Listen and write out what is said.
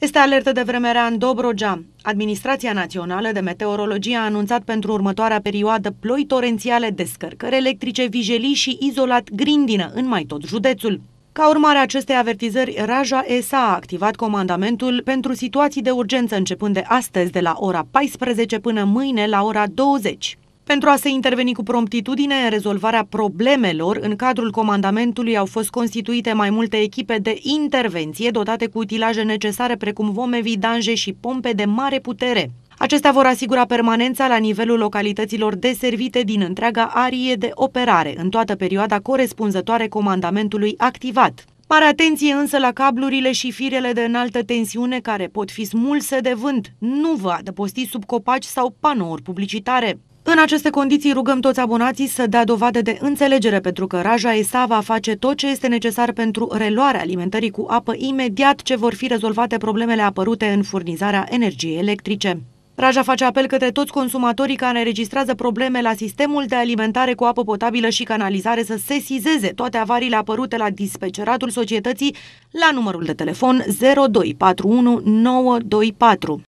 Este alertă de vreme rea în Dobrogea. Administrația Națională de Meteorologie a anunțat pentru următoarea perioadă ploi torențiale, descărcări electrice, vijelii și izolat grindină în mai tot județul. Ca urmare a acestei avertizări, Raja ESA a activat comandamentul pentru situații de urgență începând de astăzi de la ora 14 până mâine la ora 20. Pentru a se interveni cu promptitudine în rezolvarea problemelor, în cadrul comandamentului au fost constituite mai multe echipe de intervenție dotate cu utilaje necesare precum vome, vidanje și pompe de mare putere. Acestea vor asigura permanența la nivelul localităților deservite din întreaga arie de operare, în toată perioada corespunzătoare comandamentului activat. Mare atenție însă la cablurile și firele de înaltă tensiune care pot fi smulse de vânt. Nu vă adăpostiți sub copaci sau panouri publicitare. În aceste condiții rugăm toți abonații să dea dovadă de înțelegere pentru că Raja ESA va face tot ce este necesar pentru reluarea alimentării cu apă imediat ce vor fi rezolvate problemele apărute în furnizarea energiei electrice. Raja face apel către toți consumatorii care înregistrează probleme la sistemul de alimentare cu apă potabilă și canalizare să sesizeze toate avariile apărute la dispeceratul societății la numărul de telefon 0241924.